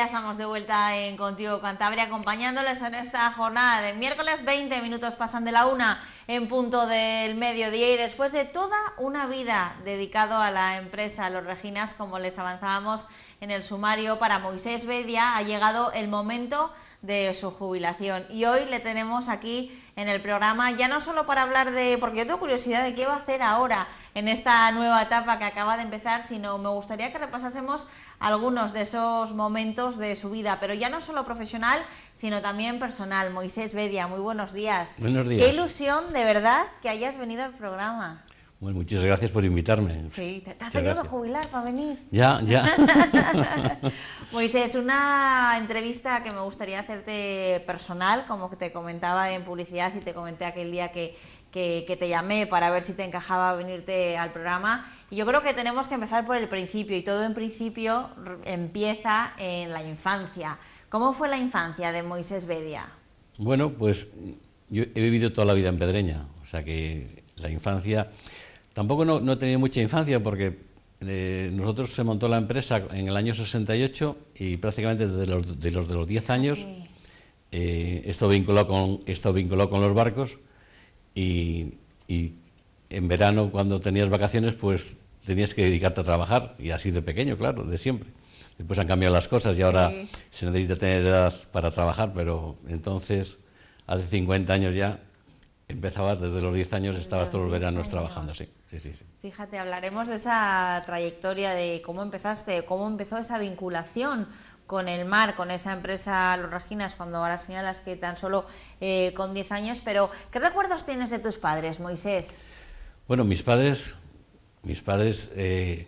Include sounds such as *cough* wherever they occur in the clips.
Ya estamos de vuelta en Contigo Cantabria acompañándoles en esta jornada de miércoles 20 minutos pasan de la una en punto del mediodía y después de toda una vida dedicado a la empresa, los Reginas, como les avanzábamos en el sumario para Moisés Bedia, ha llegado el momento de su jubilación y hoy le tenemos aquí en el programa, ya no solo para hablar de, porque yo tengo curiosidad de qué va a hacer ahora en esta nueva etapa que acaba de empezar, sino me gustaría que repasásemos algunos de esos momentos de su vida, pero ya no solo profesional, sino también personal. Moisés Bedia, muy buenos días. Buenos días. Qué ilusión de verdad que hayas venido al programa. Bueno, muchas gracias por invitarme. Sí, te, has salido a jubilar para venir. Ya, ya. *laughs* Moisés, una entrevista que me gustaría hacerte personal, como te comentaba en publicidad y te comenté aquel día que, que, te llamé para ver si te encajaba venirte al programa. Y yo creo que tenemos que empezar por el principio y todo en principio empieza en la infancia. ¿Cómo fue la infancia de Moisés Bedia? Bueno, pues yo he vivido toda la vida en Pedreña, o sea que la infancia Tampoco no, he tenido mucha infancia porque eh, nosotros se montó la empresa en el año 68 y prácticamente desde los de los, de 10 años eh, esto, vinculó con, esto vinculó con los barcos y, en verano cuando tenías vacaciones pues tenías que dedicarte a trabajar y así de pequeño, claro, de siempre. Después han cambiado las cosas y ahora se necesita tener edad para trabajar, pero entonces hace 50 años ya Empezabas desde los 10 años, estabas todos los veranos trabajando, sí. sí, sí, Fíjate, hablaremos de esa trayectoria, de cómo empezaste, cómo empezó esa vinculación con el mar, con esa empresa Los Reginas, cuando ahora señalas que tan solo eh, con 10 años, pero ¿qué recuerdos tienes de tus padres, Moisés? Bueno, mis padres, mis padres eh,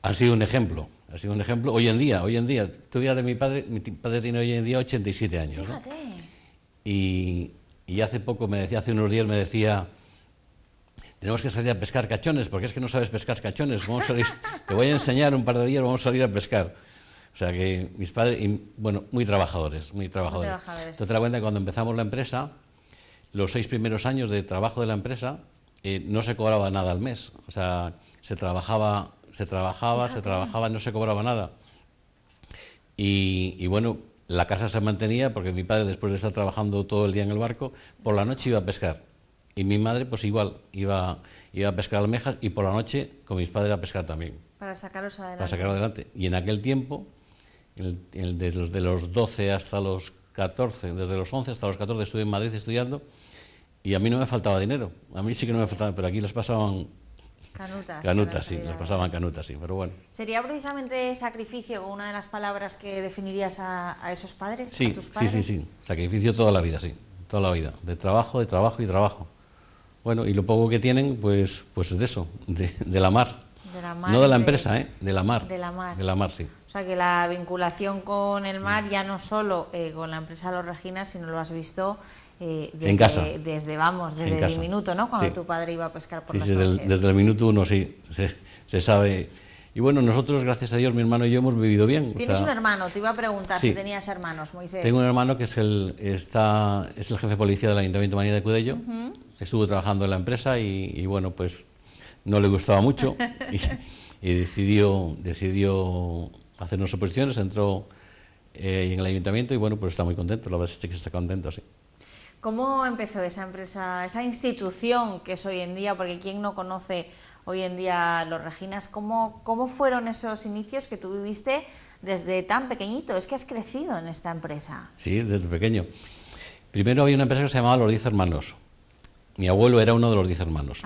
han sido un ejemplo, ha sido un ejemplo hoy en día, hoy en día, tu vida de mi padre, mi padre tiene hoy en día 87 años. Fíjate. Y y hace poco me decía, hace unos días me decía, tenemos que salir a pescar cachones, porque es que no sabes pescar cachones. Vamos a salir, *laughs* te voy a enseñar un par de días, vamos a salir a pescar. O sea que mis padres, y, bueno, muy trabajadores, muy trabajadores. Te das cuenta que cuando empezamos la empresa, los seis primeros años de trabajo de la empresa, eh, no se cobraba nada al mes. O sea, se trabajaba, se trabajaba, se trabajaba, no se cobraba nada. Y, y bueno, la casa se mantenía porque mi padre, después de estar trabajando todo el día en el barco, por la noche iba a pescar. Y mi madre, pues igual, iba, iba a pescar almejas y por la noche con mis padres a pescar también. Para sacarlos adelante. Para sacarlos adelante. Y en aquel tiempo, desde los, de 12 hasta los 14, desde los 11 hasta los 14 estuve en Madrid estudiando y a mí no me faltaba dinero. A mí sí que no me faltaba, pero aquí les pasaban Canutas. sí, nos pasaban canutas, sí, pero bueno. ¿Sería precisamente sacrificio una de las palabras que definirías a, esos padres? Sí, a tus padres? sí, sí, sí, sacrificio toda la vida, sí, toda la vida, de trabajo, de trabajo y trabajo. Bueno, y lo poco que tienen, pues, pues de eso, de, la mar. De la mar. No de la empresa, de, ¿eh? De la mar. De la mar. sí. O sea, que la vinculación con el mar mm. ya no solo eh, con la empresa Los Reginas, sino lo has visto eh, desde, en casa. Desde, vamos, desde el minuto, ¿no? Cuando tu padre iba a pescar por sí, desde El, minuto uno, sí, se, sabe. Y bueno, nosotros, gracias a Dios, mi hermano y yo hemos vivido bien. Tienes un hermano, te iba a preguntar si tenías hermanos, Moisés. Tengo un hermano que es el, está, es el jefe de policía del Ayuntamiento de de Cudello. Estuvo trabajando en la empresa y, bueno, pues no le gustaba mucho *laughs* y, decidió, decidió hacernos oposiciones, entró eh, en el ayuntamiento y bueno, pues está muy contento, la verdad es que está contento, así ¿Cómo empezó esa empresa, esa institución que es hoy en día? Porque ¿quién no conoce hoy en día los Reginas, ¿cómo, ¿cómo fueron esos inicios que tú viviste desde tan pequeñito? Es que has crecido en esta empresa. Sí, desde pequeño. Primero había una empresa que se llamaba Los Diez Hermanos. Mi abuelo era uno de los diez hermanos.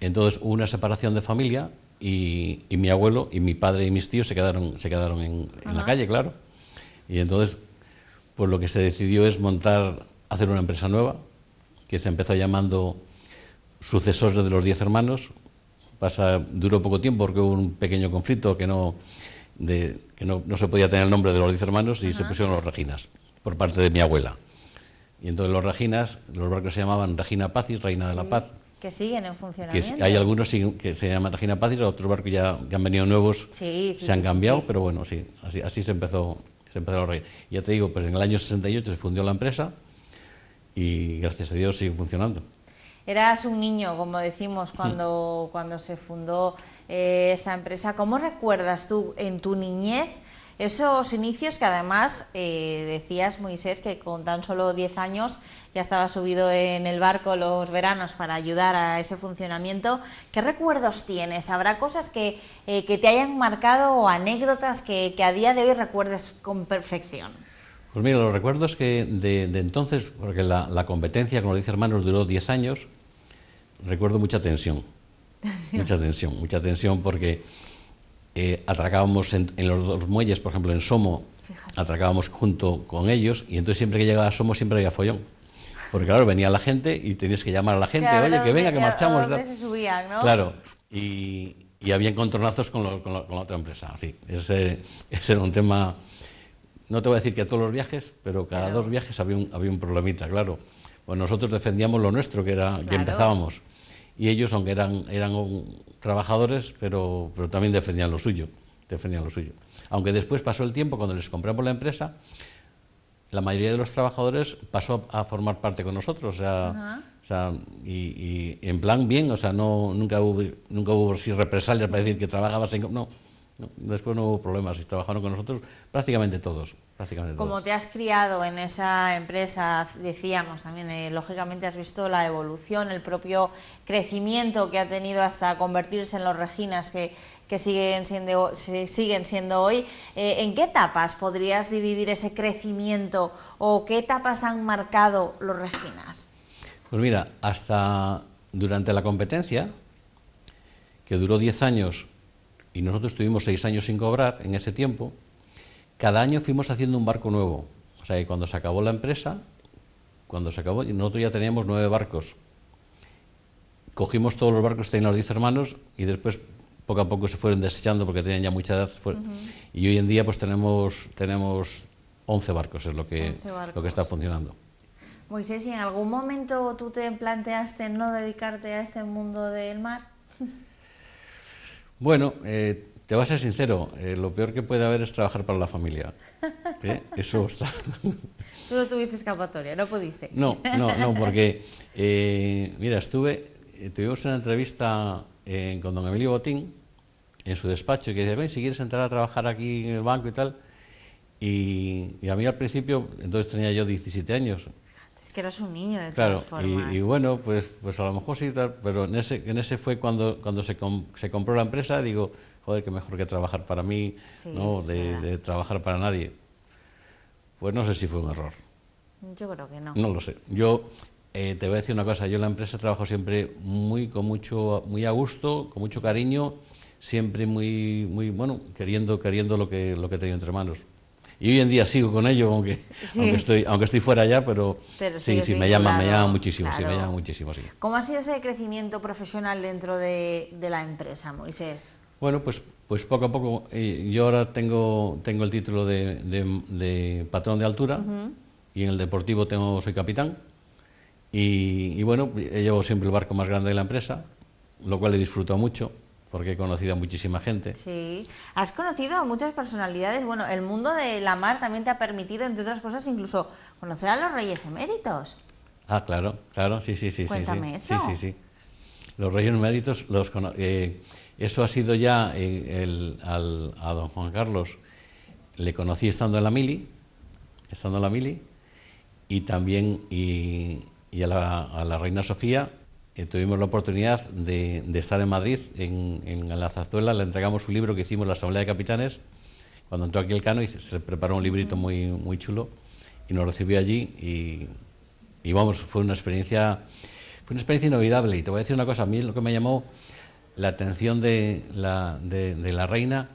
Entonces hubo una separación de familia y, mi abuelo y mi padre y mis tíos se quedaron, se quedaron en, la calle, claro. Y entonces, pues lo que se decidió es montar hacer una empresa nueva, que se empezó llamando Sucesores de los Diez Hermanos. Pasa, duró poco tiempo porque hubo un pequeño conflicto que no, de, que no, no se podía tener el nombre de los Diez Hermanos y se pusieron los Reginas, por parte de mi abuela. Y entonces los Reginas, los barcos se llamaban Regina y Reina de la Paz. Que siguen en funcionamiento. Que hay algunos que se llaman Regina y otros barcos ya que han venido nuevos se han cambiado, pero bueno, sí, así, así se empezó, se empezó Ya te digo, pues en el año 68 se fundió la empresa y gracias a Dios sigue funcionando. Eras un niño, como decimos, cuando, hmm. cuando se fundó eh, esta empresa. ¿Cómo recuerdas tú en tu niñez esos inicios que además eh, decías, Moisés, que con tan solo 10 años ya estaba subido en el barco los veranos para ayudar a ese funcionamiento. ¿Qué recuerdos tienes? ¿Habrá cosas que, eh, te hayan marcado o anécdotas que, que a día de hoy recuerdes con perfección? Pues mira, los recuerdos que de, entonces, porque la, competencia, como dice hermanos, duró 10 años, recuerdo mucha tensión, *laughs* mucha tensión, mucha tensión porque eh, atracábamos en, los dos muelles, por ejemplo, en Somo, atracábamos junto con ellos y entonces siempre que llegaba Somo siempre había follón. Porque claro, venía la gente y tenías que llamar a la gente, oye, que venga, que marchamos. Claro, y, había encontronazos con, la otra empresa, sí, ese, ese era un tema no te voy a decir que a todos los viajes, pero cada dos viajes había un, había problemita, claro. Pues nosotros defendíamos lo nuestro, que era que empezábamos. Y ellos, aunque eran, trabajadores, pero, también defendían lo suyo, defendían lo suyo. Aunque después pasó el tiempo, cuando les compramos la empresa, la mayoría de los trabajadores pasó a formar parte con nosotros, o sea, y, en plan bien, o sea, no, nunca hubo, nunca hubo represalias para decir que trabajabas en... No, Después no hubo problemas y trabajaron con nosotros prácticamente todos. Prácticamente Como te has criado en esa empresa, decíamos también, eh, lógicamente has visto la evolución, el propio crecimiento que ha tenido hasta convertirse en los Reginas que, siguen, siendo, siguen siendo hoy. Eh, ¿En qué etapas podrías dividir ese crecimiento o qué etapas han marcado los Reginas? Pues mira, hasta durante la competencia, que duró 10 años y nosotros estuvimos seis años sin cobrar en ese tiempo, cada año fuimos haciendo un barco nuevo. O sea, que cuando se acabó la empresa, cuando se acabó, nosotros ya teníamos nueve barcos. Cogimos todos los barcos que los diez hermanos y después poco a poco se fueron desechando porque tenían ya mucha edad. Y hoy en día pues tenemos, tenemos 11 barcos, es lo que, lo que está funcionando. Moisés, si en algún momento tú te planteaste no dedicarte a este mundo del mar? *laughs* Bueno, eh, te voy a ser sincero, eh, lo peor que puede haber es trabajar para la familia. ¿eh? *laughs* Eso está. Tú no tuviste escapatoria, no pudiste. No, no, no, *laughs* porque, mira, estuve, tuvimos una entrevista con don Emilio Botín en su despacho, y que decía, ven, si quieres entrar a trabajar aquí en el banco y tal, y, y, a mí al principio, entonces tenía yo 17 años, que eras un niño de claro, todas formas. Y, bueno, pues, pues a lo mejor sí, pero en ese, en ese fue cuando, cuando se, compró la empresa, digo, joder, que mejor que trabajar para mí, ¿no? De, trabajar para nadie. Pues no sé si fue un error. Yo creo que no. No lo sé. Yo eh, te voy a decir una cosa, yo en la empresa trabajo siempre muy con mucho, muy a gusto, con mucho cariño, siempre muy, muy bueno, queriendo, queriendo lo que, lo que tenía entre manos. Y hoy en día sigo con ello, aunque, aunque, estoy, aunque estoy fuera ya, pero, sí, sí, me llama me llama muchísimo, sí, me llama muchísimo, sí. ¿Cómo ha sido ese crecimiento profesional dentro de, de la empresa, Moisés? Bueno, pues, pues poco a poco, eh, yo ahora tengo, tengo el título de, de, patrón de altura y en el deportivo tengo, soy capitán. Y, y bueno, llevo siempre el barco más grande de la empresa, lo cual he disfrutado mucho porque he conocido a muchísima gente. Sí, has conocido a muchas personalidades. Bueno, el mundo de la mar también te ha permitido, entre otras cosas, incluso conocer a los Reyes Eméritos. Ah, claro, claro, sí, sí, sí. Cuéntame eso. Sí, sí, sí. Los Reyes Eméritos, los, eh, eso ha sido ya eh, a don Juan Carlos. Le conocí estando en la mili, estando en la mili, y también y, a la reina Sofía eh, tuvimos la oportunidad de, estar en Madrid, en, en la Zazuela, le entregamos un libro que hicimos en la Asamblea de Capitanes, cuando entró aquí el Cano y se preparó un librito muy, muy chulo y nos recibió allí y, y vamos, fue una experiencia fue una experiencia inolvidable y te voy a decir una cosa, a mí lo que me llamó la atención de la, de, la reina,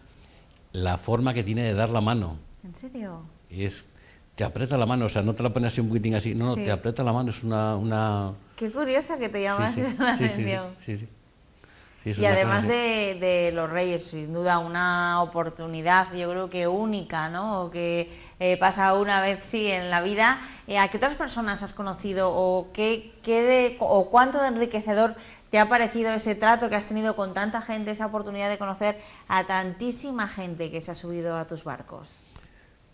la forma que tiene de dar la mano. ¿En serio? Es te aprieta la mano, o sea, no te la pones así un poquitín así, no, no, te aprieta la mano, es una, una... Qué curiosa que te llamas la atención. Sí, sí, sí, y además de, los Reyes, sin duda, una oportunidad, yo creo que única, ¿no? O que eh, pasa una vez, sí, en la vida. Eh, ¿A qué otras personas has conocido o, qué, qué de, o cuánto de enriquecedor te ha parecido ese trato que has tenido con tanta gente, esa oportunidad de conocer a tantísima gente que se ha subido a tus barcos?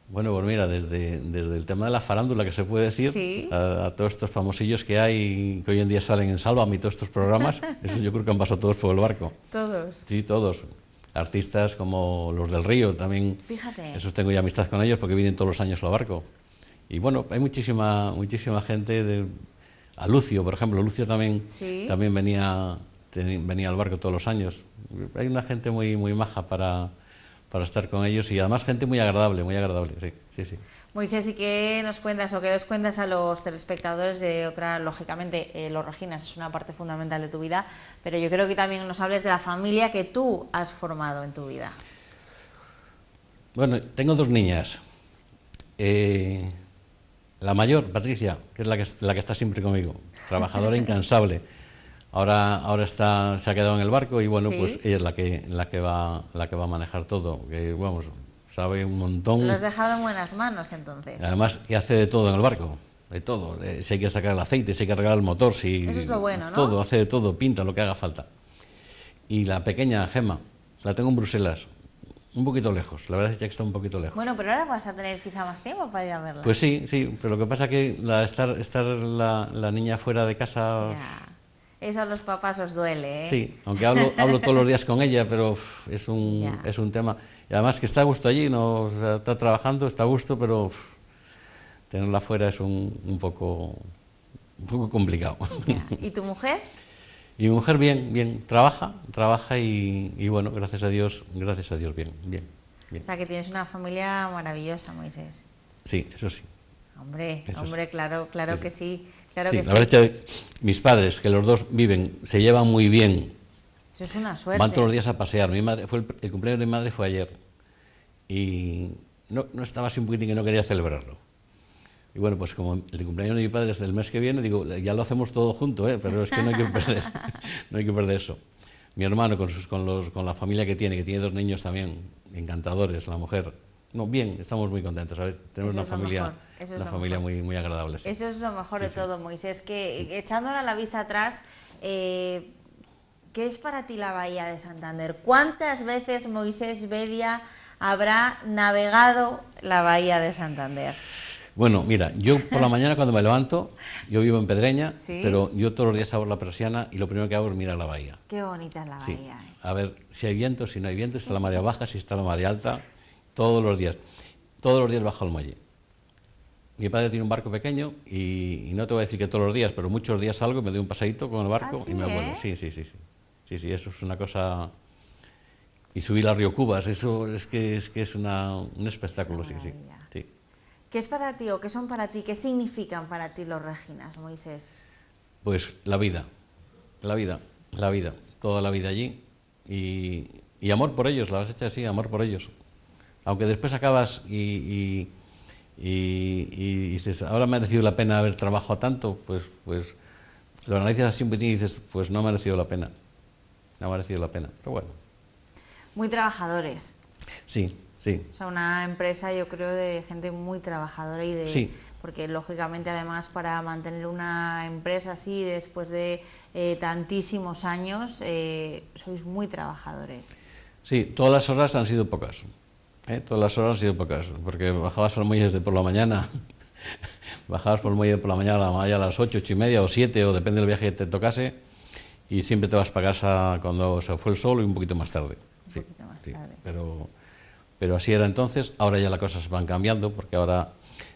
Bueno, pues mira, desde, desde el tema de la farándula, que se puede decir, a, todos estos famosillos que hay, que hoy en día salen en Salva, mí todos estos programas, *laughs* eso yo creo que han pasado todos por el barco. ¿Todos? Sí, todos. Artistas como los del río también. Fíjate. Esos tengo ya amistad con ellos porque vienen todos los años al barco. Y bueno, hay muchísima, muchísima gente de... A Lucio, por ejemplo, Lucio también, también venía, venía al barco todos los años. Hay una gente muy, muy maja para para estar con ellos y además gente muy agradable, muy agradable, sí, sí, sí. Moisés, ¿y qué nos cuentas o qué les cuentas a los telespectadores de otra, lógicamente, eh, los Reginas es una parte fundamental de tu vida, pero yo creo que también nos hables de la familia que tú has formado en tu vida. Bueno, tengo dos niñas. Eh, la mayor, Patricia, que es la que, la que está siempre conmigo, trabajadora *laughs* incansable. Ahora, ahora está, se ha quedado en el barco y bueno, pues ella es la que, la que va, la que va a manejar todo. Que vamos, sabe un montón. Lo has dejado en buenas manos entonces. Además, que hace de todo en el barco, de todo. si hay que sacar el aceite, si hay que arreglar el motor, si. Eso es lo bueno, ¿no? Todo, hace de todo, pinta lo que haga falta. Y la pequeña Gema, la tengo en Bruselas, un poquito lejos, la verdad es que está un poquito lejos. Bueno, pero ahora vas a tener quizá más tiempo para ir a verla. Pues sí, sí, pero lo que pasa es que la, estar, estar la, niña fuera de casa. Eso a los papás os duele, ¿eh? Sí, aunque hablo, *laughs* hablo todos los días con ella, pero es, un, es un tema. Y además que está a gusto allí, no, está trabajando, está a gusto, pero tenerla fuera es un, un, poco, un poco complicado. ¿Y tu mujer? *laughs* Y mi mujer bien, bien, trabaja, trabaja y, bueno, gracias a Dios, gracias a Dios, bien, bien, O sea que tienes una familia maravillosa, Moisés. Sí, eso sí. Hombre, hombre, claro, claro que sí sí, la verdad es que mis padres, que los dos viven, se llevan muy bien. Eso es una suerte. Van todos los días a pasear. Mi madre fue el, cumpleaños de mi madre fue ayer. Y no, no estaba así un poquitín que no quería celebrarlo. Y bueno, pues como el cumpleaños de mi padre es del mes que viene, digo, ya lo hacemos todo junto, ¿eh? pero es que no hay que perder, *laughs* no hay que perder eso. Mi hermano con, sus, con, los, con la familia que tiene, que tiene dos niños también, encantadores, la mujer, no, bien, estamos muy contentos. ¿sabes? Tenemos una familia, una familia muy, muy agradable. Eso es lo mejor de todo, Moisés. Que echándola la vista atrás, eh, ¿qué es para ti la bahía de Santander? ¿Cuántas veces Moisés Bedia habrá navegado la bahía de Santander? Bueno, mira, yo por la *laughs* mañana cuando me levanto, yo vivo en Pedreña, pero yo todos los días abro la persiana y lo primero que hago es mirar la bahía. Qué bonita es la bahía. Sí. Eh. A ver si hay viento, si no hay viento, si está la marea baja, si está la marea alta todos los días, todos los días bajo el muelle. Mi padre tiene un barco pequeño y, no te voy a decir que todos los días, pero muchos días salgo, me doy un pasadito con el barco ¿Ah, y me vuelvo. Eh? Sí, sí, sí, sí. Sí, sí, eso es una cosa... Y subir al Río Cubas, eso es que es, que es un espectáculo, sí, sí, sí. ¿Qué es para ti o qué son para ti, qué significan para ti los Reginas, Moisés? Pues la vida, la vida, la vida, toda la vida allí y, y amor por ellos, la has hecho así, amor por ellos aunque después acabas y, y, dices, ahora me ha merecido la pena haber trabajado tanto, pues, pues lo analizas así un poquito y dices, pues no ha merecido la pena, no ha merecido la pena, pero bueno. Muy trabajadores. Sí, sí. O sea, una empresa yo creo de gente muy trabajadora y de... Sí. Porque lógicamente además para mantener una empresa así después de eh, tantísimos años, eh, sois muy trabajadores. Sí, todas las horas han sido pocas. Eh, todas las horas han sido pocas, porque bajabas al muelle por la mañana, *laughs* bajabas por el muelle por la mañana a las 8, 8 y media o 7, o depende del viaje que te tocase, y siempre te vas para casa cuando se fue el sol y un poquito más tarde. Pero, pero así era entonces, ahora ya las cosas van cambiando, porque ahora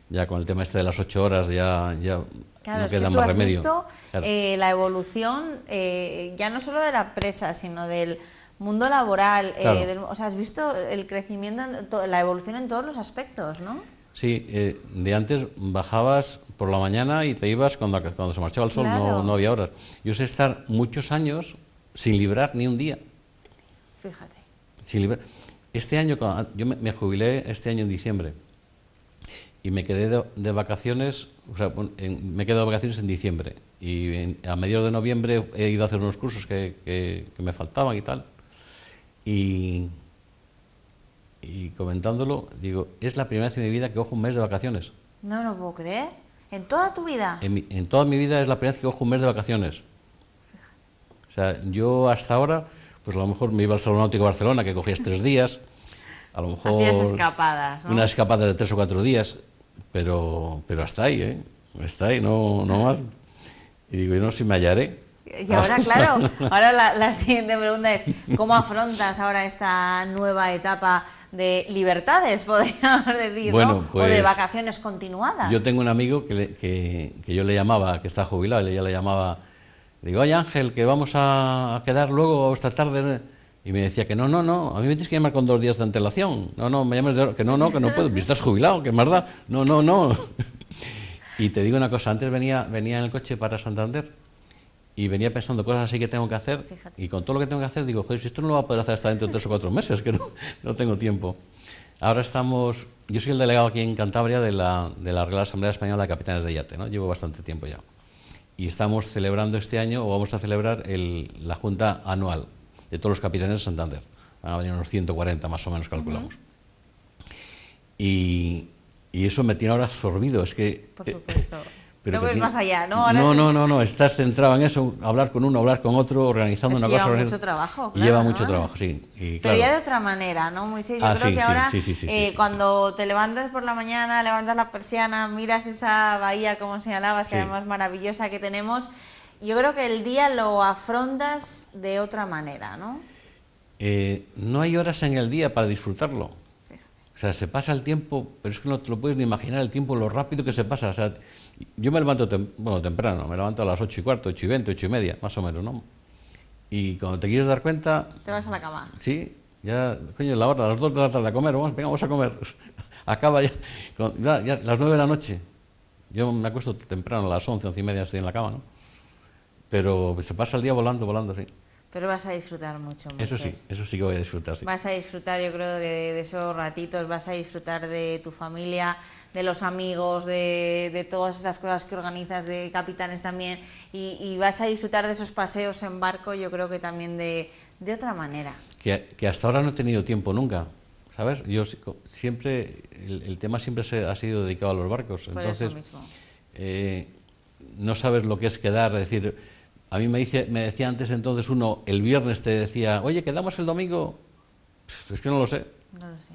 ya con el tema este de las 8 horas ya, ya no es que tú más has remedio. visto eh, la evolución eh, ya no solo de la presa, sino del mundo laboral, eh, o sea, has visto el crecimiento, la evolución en todos los aspectos, ¿no? Sí, eh, de antes bajabas por la mañana y te ibas cuando, cuando se marchaba el sol, no, había horas. Yo sé estar muchos años sin librar ni un día. Fíjate. Sin librar. Este año, yo me, jubilé este año en diciembre y me quedé de, vacaciones, o sea, me quedé de vacaciones en diciembre y a mediados de noviembre he ido a hacer unos cursos que me faltaban y tal. Y, y comentándolo, digo, es la primera vez en mi vida que cojo un mes de vacaciones. No lo puedo creer. ¿En toda tu vida? En, toda mi vida es la primera vez que cojo un mes de vacaciones. O sea, yo hasta ahora, pues a lo mejor me iba al Salón Náutico de Barcelona, que cogías tres días. A lo mejor. unas escapadas, Una escapada de tres o cuatro días. Pero, pero hasta ahí, ¿eh? Está ahí, no, no más. Y digo, yo no sé si me hallaré. Y ahora, ah. claro, *laughs* ahora la, siguiente pregunta es, ¿cómo afrontas ahora esta nueva etapa de libertades, *laughs* podríamos decir, ¿no? o de pues, vacaciones continuadas? Yo tengo un amigo que, que, yo le llamaba, que está jubilado, y yo le llamaba, digo, ay Ángel, que vamos a quedar luego esta tarde... Y me decía que no, no, no, a mí me tienes que llamar con dos días de antelación. No, no, me llamas de... que no, no, que no puedo, estás jubilado, que más No, no, no. *laughs* y te digo una cosa, antes venía, venía en el coche para Santander y venía pensando cosas así que tengo que hacer y con todo lo que tengo que hacer digo, joder, si esto no lo va a poder hacer hasta dentro de tres o cuatro meses, que no, no tengo tiempo. Ahora estamos, yo soy el delegado aquí en Cantabria de la, de la Real Asamblea Española de Capitanes de Yate, ¿no? llevo bastante tiempo ya. Y estamos celebrando este año, o vamos a celebrar el, la junta anual de todos los capitanes de Santander. Van a venir unos 140 más o menos, calculamos. y, y, eso me tiene ahora absorbido, es que... Por eh, supuesto no más allá, ¿no? no, no, no, estás centrado en eso, hablar con uno, hablar con otro, organizando una cosa. Lleva mucho trabajo, claro, Lleva mucho trabajo, sí. Pero ya de otra manera, ¿no, Moisés? Yo ah, creo que ahora, eh, cuando te levantas por la mañana, levantas la persiana, miras esa bahía, como señalabas, que además maravillosa que tenemos, yo creo que el día lo afrontas de otra manera, ¿no? Eh, no hay horas en el día para disfrutarlo o sea, se pasa el tiempo, pero es que no te lo puedes ni imaginar el tiempo, lo rápido que se pasa. O sea, yo me levanto bueno, temprano, me levanto a las 8 y cuarto, 8 y 20, 8 y media, más o menos, ¿no? Y cuando te quieres dar cuenta... Te vas a la cama. Sí, ya, coño, la hora, a las 2 de la tarde a comer, vamos, venga, vamos a comer. *laughs* Acaba ya, ya, ya, las 9 de la noche. Yo me acuesto temprano, a las 11, 11 y media estoy en la cama, ¿no? Pero se pasa el día volando, volando, sí. Pero vas a disfrutar mucho. Eso sí, eso sí que voy a disfrutar. Vas a disfrutar, yo creo, de, esos ratitos, vas a disfrutar de tu familia, de los amigos, de, todas esas cosas que organizas, de capitanes también, y, vas a disfrutar de esos paseos en barco, yo creo que también de, otra manera. Que, hasta ahora no he tenido tiempo nunca, ¿sabes? Yo siempre, el, tema siempre se, ha sido dedicado a los barcos, entonces... Eh, no sabes lo que es quedar, es decir, a mí me, decía antes entonces uno, el viernes te decía, oye, ¿quedamos el domingo? es que no lo sé. No lo sé.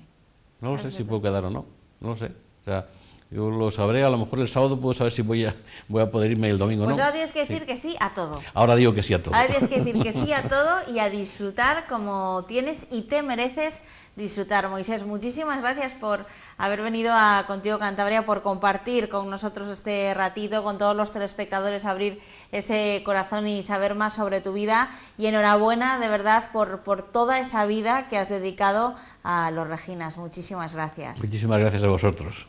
No lo sé si puedo quedar o no. No lo sé. O sea, yo lo sabré, a lo mejor el sábado puedo saber si voy a, voy a poder irme el domingo. o ¿no? Pues ahora tienes que decir que sí a todo. Ahora digo que sí a todo. Ahora tienes que decir que *laughs* sí a todo y a disfrutar como tienes y te mereces disfrutar. Moisés, muchísimas gracias por haber venido a Contigo Cantabria, por compartir con nosotros este ratito, con todos los telespectadores, abrir ese corazón y saber más sobre tu vida. Y enhorabuena, de verdad, por, por toda esa vida que has dedicado a los Reginas. Muchísimas gracias. Muchísimas gracias a vosotros.